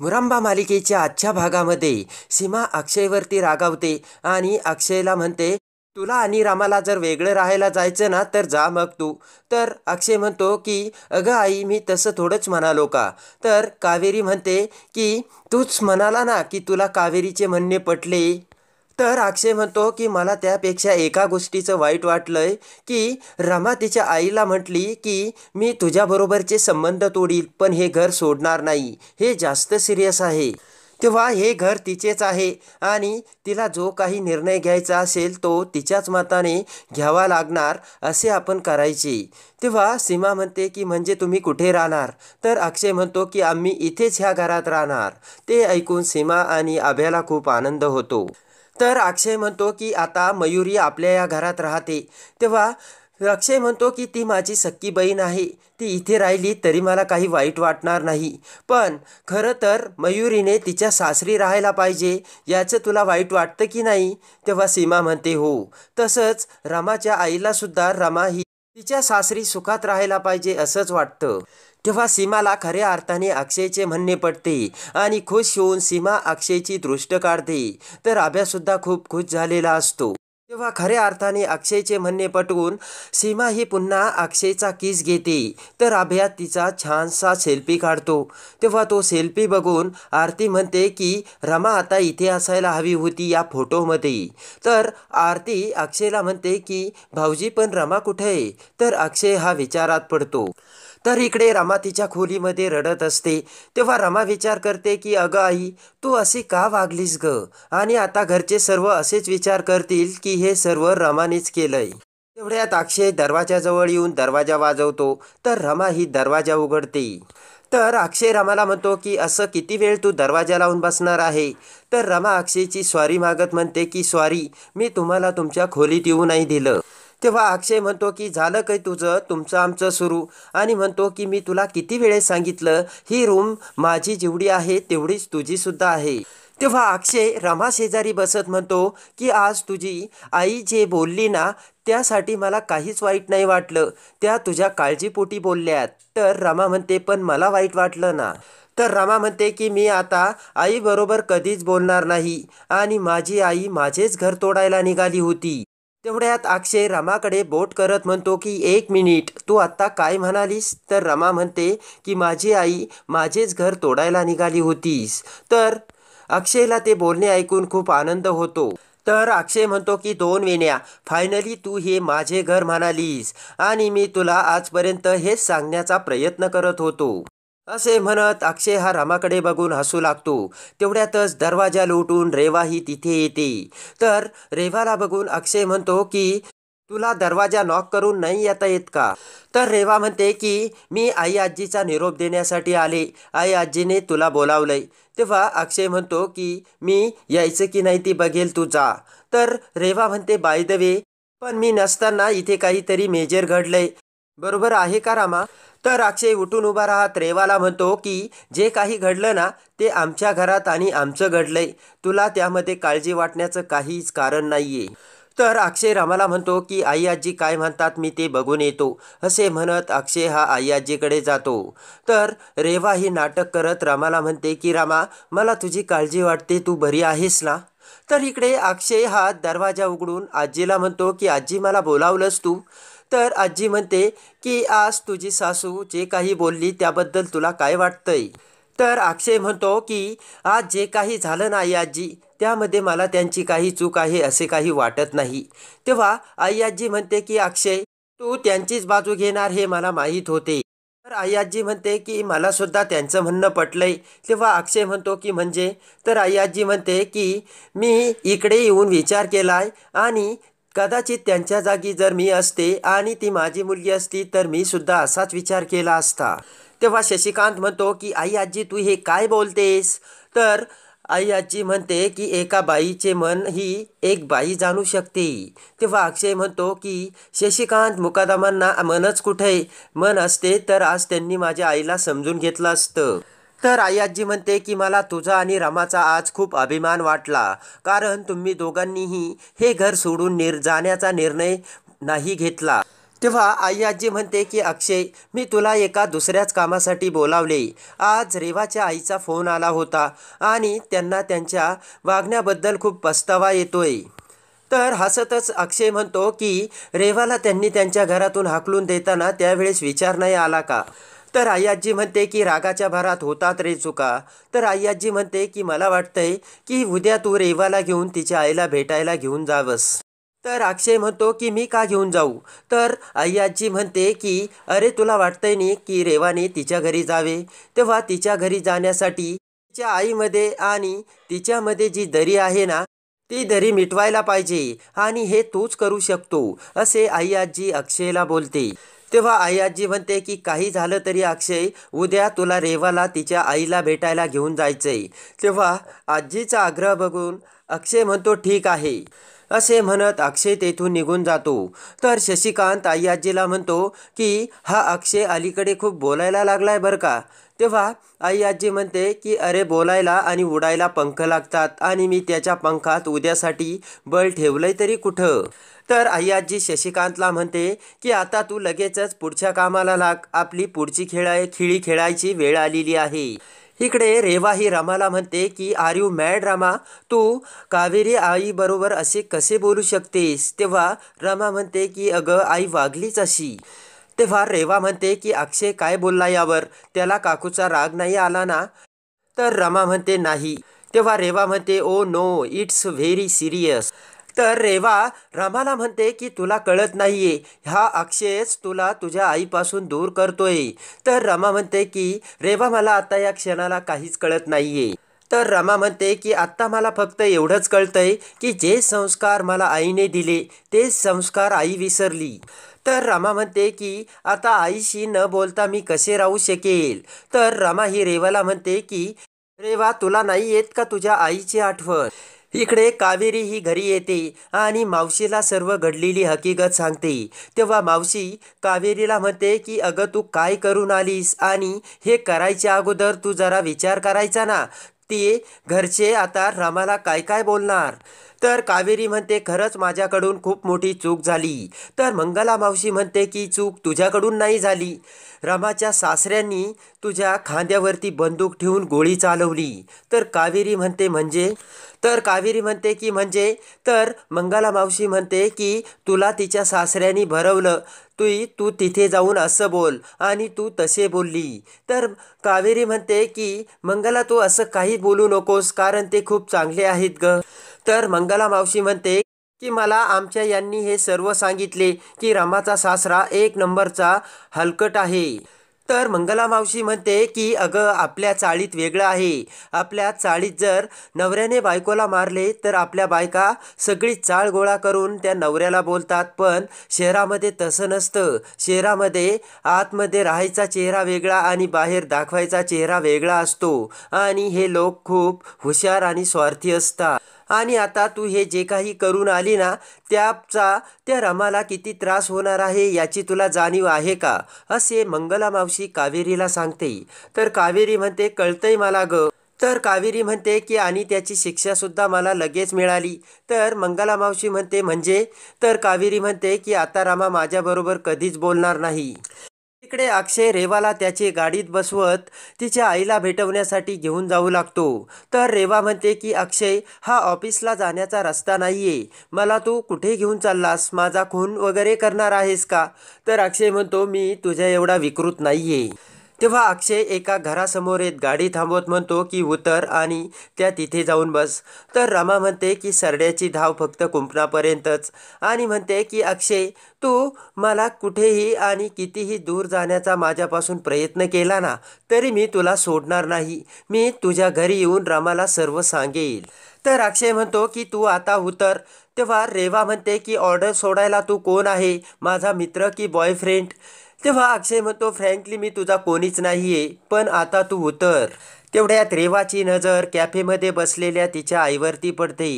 मुरांबा मालिकेच्या आजच्या भागामध्ये सीमा अक्षयवरती रागावते आणि अक्षयला म्हणते तुला आणि रामाला जर वेगळं राहायला जायचं ना तर जा मग तू तर अक्षय म्हणतो की अगं आई मी तसं थोडंच म्हणालो का तर कावेरी म्हणते की तूच म्हणाला ना की तुला कावेरीचे म्हणणे पटले तर अक्षय म्हणतो की मला त्यापेक्षा एका गोष्टीचं वाईट वाटलंय की रमा तिच्या आईला म्हटली की मी तुझ्याबरोबरचे संबंध तोडील पण हे घर सोडणार नाही हे जास्त सिरियस आहे तेव्हा हे घर तिचेच आहे आणि तिला जो काही निर्णय घ्यायचा असेल तो तिच्याच मताने घ्यावा लागणार असे आपण करायचे तेव्हा सीमा म्हणते की म्हणजे तुम्ही कुठे राहणार तर अक्षय म्हणतो की आम्ही इथेच ह्या घरात राहणार ते ऐकून सीमा आणि अभ्याला खूप आनंद होतो तर अक्षय म्हणतो की आता मयुरी आपल्या या घरात राहते तेव्हा अक्षय म्हणतो की ती माझी सक्की बहीण आहे ती इथे राहिली तरी मला काही वाईट वाटणार नाही पण खरं तर मयुरीने तिच्या सासरी राहायला पाहिजे याचं तुला वाईट वाटतं की नाही तेव्हा सीमा म्हणते हो तसंच रामाच्या आईलासुद्धा रमा ही तिच्या सासरी सुखात राहायला पाहिजे असंच वाटतं तेव्हा सीमाला खऱ्या अर्थाने अक्षयचे म्हणणे पडते आणि खुश होऊन सीमा अक्षयची दृष्ट काढते तर सुद्धा खूप खुश झालेला असतो तेव्हा खऱ्या अर्थाने अक्षयचे म्हणणे पटवून सीमा ही पुन्हा अक्षयचा किस घेते तर अभ्यात तिचा छानसा सेल्फी काढतो तेव्हा तो सेल्फी बघून आरती म्हणते की रमा आता इथे असायला हवी होती या फोटोमध्ये तर आरती अक्षयला म्हणते की भाऊजी पण रमा कुठे आहे तर अक्षय हा विचारात पडतो तर इकडे रमा तिच्या खोलीमध्ये रडत असते तेव्हा रमा विचार करते की अगं आई तू असे का वागलीस ग आणि आता घरचे सर्व असेच विचार करतील की हे सर्व रमानेच केलंय तेवढ्यात अक्षय दरवाजाजवळ येऊन दरवाजा वाजवतो तर रमा ही दरवाजा उघडते तर अक्षय रमाला म्हणतो की असं किती वेळ तू दरवाजा लावून बसणार आहे तर रमा अक्षयची स्वारी मागत म्हणते की स्वारी मी तुम्हाला तुमच्या खोलीत येऊ नाही दिलं तेव्हा अक्षय म्हणतो की झालं काही तुझं तुमचं आमचं सुरू आणि म्हणतो की मी तुला किती वेळेस सांगितलं ही रूम माझी जेवढी आहे तेवढीच सुद्धा आहे तेव्हा अक्षय रमा शेजारी बसत म्हणतो की आज तुझी आई जे बोलली ना त्यासाठी मला काहीच वाईट नाही वाटलं त्या तुझ्या काळजीपोटी बोलल्यात तर रमा म्हणते पण मला वाईट वाटलं ना तर रमा म्हणते की मी आता आईबरोबर कधीच बोलणार नाही आणि माझी आई माझेच घर तोडायला निघाली होती तेवढ्यात अक्षय रमाकडे बोट करत म्हणतो की एक मिनिट तू आत्ता काय म्हणालीस तर रमा म्हणते की माझी आई माझेच घर तोडायला निघाली होतीस तर अक्षयला ते बोलणे ऐकून खूप आनंद होतो तर अक्षय म्हणतो की दोन वेण्या फायनली तू हे माझे घर म्हणालीस आणि मी तुला आजपर्यंत हेच सांगण्याचा प्रयत्न करत होतो असे म्हणत अक्षय हा रामाकडे बघून हसू लागतो तेवढ्यातच दरवाजा लोटून रेवा ही तिथे येते तर रेवाला बघून अक्षय म्हणतो की तुला दरवाजा नॉक करून नाही येता येत का तर रेवा म्हणते की मी आई आजीचा निरोप देण्यासाठी आले आई आजीने तुला बोलावलंय तेव्हा अक्षय म्हणतो की मी यायचं की नाही ती बघेल तू जा तर रेवा म्हणते बाय द वे पण मी नसताना इथे काहीतरी मेजर घडलंय बरोबर आहे का रामा तर अक्षय उठून उभा राहत रेवाला म्हणतो की जे काही घडलं ना ते आमच्या घरात आणि आमचं घडलंय तुला त्यामध्ये काळजी वाटण्याचं काहीच कारण नाहीये तर अक्षय रामाला म्हणतो की आई आजी काय म्हणतात मी ते बघून येतो असे म्हणत अक्षय हा आई आजीकडे जातो तर रेवा ही नाटक करत रामाला म्हणते की रामा मला तुझी काळजी वाटते तू बरी आहेस ना तर इकडे अक्षय हा दरवाजा उघडून आजीला म्हणतो की आजी मला बोलावलंस तू तर आजी म्हणते की आज तुझी सासू जे काही बोलली त्याबद्दल तुला काय वाटतंय तर अक्षय म्हणतो की आज जे काही झालं नाही आजी त्यामध्ये मला त्यांची काही चूक आहे असे काही वाटत नाही तेव्हा आई आजी म्हणते की अक्षय तू त्यांचीच बाजू घेणार हे मला माहीत होते तर आई आजी म्हणते की मला सुद्धा त्यांचं म्हणणं पटलंय तेव्हा अक्षय म्हणतो की म्हणजे तर आई आजी म्हणते की मी इकडे येऊन विचार केलाय आणि कदाचित त्यांच्या जागी जर मी असते आणि ती माझी मुलगी असती तर मी सुद्धा असाच विचार केला असता तेव्हा शशिकांत म्हणतो की आई आजी तू हे काय बोलतेस तर आई आजी म्हणते की एका बाईचे मन ही एक बाई जाणू शकते तेव्हा अक्षय म्हणतो की शशिकांत मुकादामांना मनच कुठे मन असते तर आज त्यांनी माझ्या आईला समजून घेतलं असतं तर आई आजी म्हणते की मला तुझा आणि रमाचा आज खूप अभिमान वाटला कारण तुम्ही दोघांनीही हे घर सोडून निर जाण्याचा निर्णय नाही घेतला तेव्हा आई आजी म्हणते की अक्षय मी तुला एका दुसऱ्याच कामासाठी बोलावले आज रेवाच्या आईचा फोन आला होता आणि त्यांना त्यांच्या वागण्याबद्दल खूप पस्तावा येतोय तर हसतच अक्षय म्हणतो की रेवाला त्यांनी त्यांच्या घरातून हाकलून देताना त्यावेळेस विचार नाही आला का तर आयाजी म्हणते की रागाच्या भरात होतात रे चुका तर आयाजी म्हणते की मला वाटतंय की उद्या तू रेवाला घेऊन तिच्या आईला भेटायला घेऊन जावस तर अक्षय म्हणतो की मी का घेऊन जाऊ तर आयाजी म्हणते की अरे तुला वाटतंय नाही की रेवाने तिच्या घरी जावे तेव्हा तिच्या घरी जाण्यासाठी तिच्या आईमध्ये आणि तिच्यामध्ये जी दरी आहे ना ती दरी मिटवायला पाहिजे आणि हे तूच करू शकतो असे आई आजी अक्षयला बोलते तेव्हा आई आजी म्हणते की काही झालं तरी अक्षय उद्या तुला रेवाला तिच्या आईला भेटायला घेऊन जायचंय तेव्हा आजीचा आग्रह बघून अक्षय म्हणतो ठीक आहे असे म्हणत अक्षय तेथून निघून जातो तर शशिकांत आई आजीला म्हणतो की हा अक्षय अलीकडे खूप बोलायला लागलाय बरं का तेव्हा आई आजी म्हणते की अरे बोलायला आणि उडायला पंख लागतात आणि मी त्याच्या पंखात उद्यासाठी बळ ठेवलंय तरी कुठं तर आई आजी शशिकांतला म्हणते की आता तू लगेचच पुढच्या कामाला लाग आपली पुढची खेळाय खिळी खेळायची वेळ आलेली आहे इकडे रेवा ही रामाला म्हणते की आर यू मॅड रामा तू कावेरी आईबरोबर असे कसे बोलू शकतेस तेव्हा रमा म्हणते की अगं आई वागलीच अशी तेव्हा रेवा म्हणते की अक्षय काय बोलला यावर त्याला काकूचा राग नाही आला ना तर रमा म्हणते नाही तेव्हा रेवा म्हणते oh no it's very serious तर रेवा रामाला म्हणते की तुला कळत नाहीये हा अक्षयच तुला तुझ्या आईपासून दूर करतोय तर रमा म्हणते की रेवा मला आता या क्षणाला काहीच कळत नाहीये तर रमा म्हणते की आत्ता मला फक्त एवढंच कळतंय की जे संस्कार मला आईने दिले तेच संस्कार आई विसरली तर रमा म्हणते की आता आईशी न बोलता मी कसे राहू शकेल तर रमा ही रेवाला म्हणते की रेवा तुला नाही येत का तुझ्या आईची आठवण इकडे कावेरी ही घरी येते आणि मावशीला सर्व घडलेली हकीकत सांगते तेव्हा मावशी कावेरीला म्हणते की अगं तू काय करून आलीस आणि हे करायच्या अगोदर तू जरा विचार करायचा ना ते घरचे आता रामाला काय काय बोलणार तर कावेरी म्हणते खरंच माझ्याकडून खूप मोठी चूक झाली तर मंगला मावशी म्हणते की चूक तुझ्याकडून नाही झाली रमाच्या सासऱ्यांनी तुझ्या खांद्यावरती बंदूक ठेवून गोळी चालवली तर कावेरी म्हणते म्हणजे तर कावेरी म्हणते की म्हणजे तर मंगला मावशी म्हणते की तुला तिच्या सासऱ्यांनी भरवलं तू तू तिथे जाऊन असं बोल आणि तू तसे बोलली तर कावेरी म्हणते की मंगला तू असं काही बोलू नकोस कारण ते खूप चांगले आहेत ग तर मंगला मावशी म्हणते की मला आमच्या यांनी हे सर्व सांगितले की रामाचा सासरा एक नंबरचा हलकट आहे तर मंगला मावशी म्हणते की अगं आपल्या चाळीत वेगळं आहे आपल्या चाळीत जर नवऱ्याने बायकोला मारले तर आपल्या बायका सगळी चाळ गोळा करून त्या नवऱ्याला बोलतात पण शहरामध्ये तसं नसतं शहरामध्ये आतमध्ये राहायचा चेहरा वेगळा आणि बाहेर दाखवायचा चेहरा वेगळा असतो आणि हे लोक खूप हुशार आणि स्वार्थी असतात आणि आता तू हे जे काही करून आली ना त्याचा त्या रमाला किती त्रास होणार आहे याची तुला जाणीव आहे का असे मंगला मावशी कावेरीला सांगते तर कावेरी म्हणते कळतंय मला ग तर कावेरी म्हणते की आणि त्याची शिक्षासुद्धा मला लगेच मिळाली तर मंगला मावशी म्हणते म्हणजे तर कावेरी म्हणते की आता रामा माझ्याबरोबर कधीच बोलणार नाही तिकडे अक्षय रेवाला त्याचे गाडीत बसवत तिच्या आईला भेटवण्यासाठी घेऊन जाऊ लागतो तर रेवा म्हणते की अक्षय हा ऑफिसला जाण्याचा रस्ता नाहीये मला तू कुठे घेऊन चाललास माझा खून वगैरे करणार आहेस का तर अक्षय म्हणतो मी तुझ्या एवढा विकृत नाहीये तेव्हा अक्षय एका घरासमोर येत गाडी थांबवत म्हणतो की उतर आणि त्या तिथे जाऊन बस तर रमा म्हणते की सरड्याची धाव फक्त कुंपणापर्यंतच आणि म्हणते की अक्षय तू मला कुठेही आणि कितीही दूर जाण्याचा माझ्यापासून प्रयत्न केला ना तरी मी तुला सोडणार नाही मी तुझ्या घरी येऊन रमाला सर्व सांगेल तर अक्षय म्हणतो की तू आता उतर तेव्हा रेवा म्हणते की ऑर्डर सोडायला तू कोण आहे माझा मित्र की बॉयफ्रेंड तेव्हा अक्षय म्हणतो फ्रँकली मी तुझा कोणीच नाहीये पण आता तू उतर तेवढ्यात रेवाची नजर कॅफेमध्ये बसलेल्या तिच्या आईवरती पडते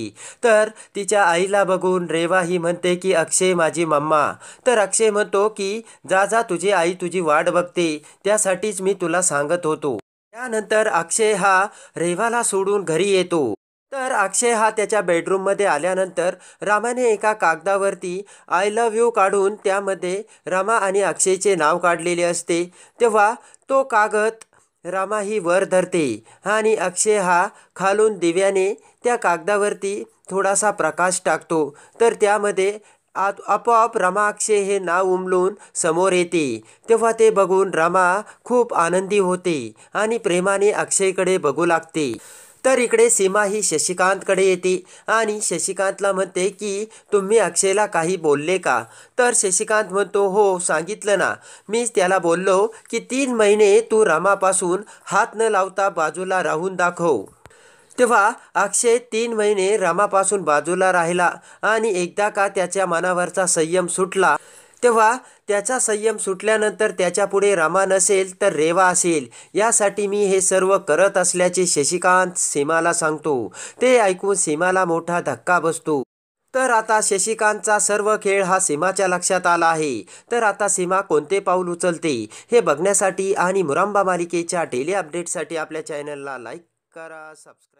तर तिच्या आईला बघून रेवा ही म्हणते की अक्षय माझी मम्मा तर अक्षय म्हणतो की जा जा तुझी आई तुझी वाट बघते त्यासाठीच मी तुला सांगत होतो त्यानंतर अक्षय हा रेवाला सोडून घरी येतो तर अक्षय हा त्याच्या बेडरूममध्ये आल्यानंतर रामाने एका कागदावरती आय लव्ह यू काढून त्यामध्ये रामा आणि अक्षयचे नाव काढलेले असते तेव्हा तो कागद रामा ही वर धरते आणि अक्षय हा खालून दिव्याने त्या कागदावरती थोडासा प्रकाश टाकतो तर त्यामध्ये आत आपोआप रमा अक्षय हे नाव उमलून समोर येते तेव्हा ते बघून रमा खूप आनंदी होते आणि प्रेमाने अक्षयकडे बघू लागते तर इकडे सीमा ही शशिकांतकडे येते आणि शशिकांतला म्हणते की तुम्ही अक्षयला काही बोलले का तर शशिकांत म्हणतो हो सांगितलं ना मीच त्याला बोललो की तीन महिने तू रामापासून हात न लावता बाजूला राहून दाखव तेव्हा अक्षय तीन महिने रामापासून बाजूला राहिला आणि एकदा का त्याच्या मनावरचा संयम सुटला तेव्हा त्याचा संयम सुटल्यानंतर त्याच्यापुढे रामा नसेल तर रेवा असेल यासाठी मी हे सर्व करत असल्याचे शशिकांत सीमाला सांगतो ते ऐकून सीमाला मोठा धक्का बसतो तर आता शशिकांतचा सर्व खेळ हा सीमाच्या लक्षात आला आहे तर आता सीमा कोणते पाऊल उचलते हे बघण्यासाठी आणि मुरांबा मालिकेच्या डेली अपडेटसाठी आपल्या चॅनलला लाईक करा सबस्क्राईब